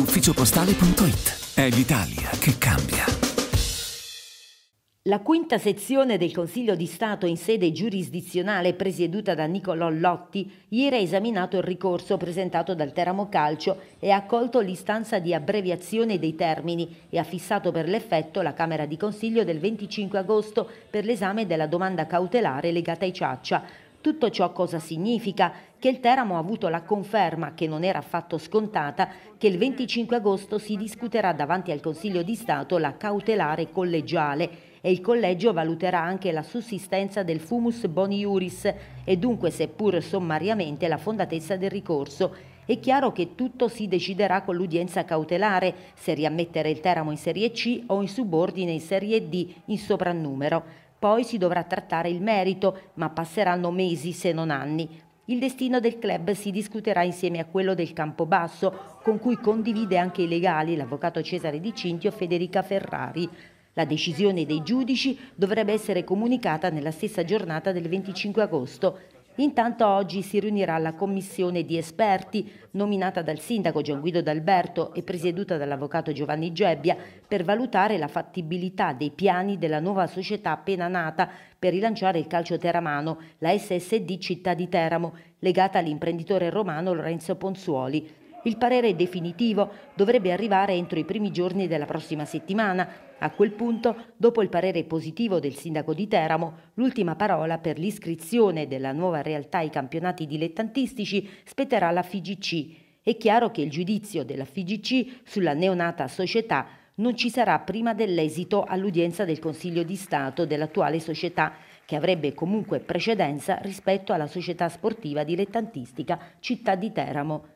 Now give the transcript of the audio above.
ufficiopostale.it. È l'Italia che cambia. La quinta sezione del Consiglio di Stato in sede giurisdizionale presieduta da Niccolò Lotti ieri ha esaminato il ricorso presentato dal Teramo Calcio e ha accolto l'istanza di abbreviazione dei termini e ha fissato per l'effetto la Camera di Consiglio del 25 agosto per l'esame della domanda cautelare legata ai Ciaccia. Tutto ciò cosa significa? Che il Teramo ha avuto la conferma, che non era affatto scontata, che il 25 agosto si discuterà davanti al Consiglio di Stato la cautelare collegiale e il collegio valuterà anche la sussistenza del fumus boni iuris e dunque seppur sommariamente la fondatezza del ricorso. È chiaro che tutto si deciderà con l'udienza cautelare, se riammettere il Teramo in Serie C o in subordine in Serie D in soprannumero. Poi si dovrà trattare il merito, ma passeranno mesi se non anni. Il destino del club si discuterà insieme a quello del Campobasso, con cui condivide anche i legali l'avvocato Cesare Di Cintio Federica Ferrari. La decisione dei giudici dovrebbe essere comunicata nella stessa giornata del 25 agosto. Intanto oggi si riunirà la commissione di esperti nominata dal sindaco Gian Guido D'Alberto e presieduta dall'avvocato Giovanni Gebbia per valutare la fattibilità dei piani della nuova società appena nata per rilanciare il calcio teramano, la SSD Città di Teramo, legata all'imprenditore romano Lorenzo Ponzuoli. Il parere definitivo dovrebbe arrivare entro i primi giorni della prossima settimana. A quel punto, dopo il parere positivo del sindaco di Teramo, l'ultima parola per l'iscrizione della nuova realtà ai campionati dilettantistici spetterà alla FIGC. È chiaro che il giudizio della FIGC sulla neonata società non ci sarà prima dell'esito all'udienza del Consiglio di Stato dell'attuale società, che avrebbe comunque precedenza rispetto alla società sportiva dilettantistica Città di Teramo.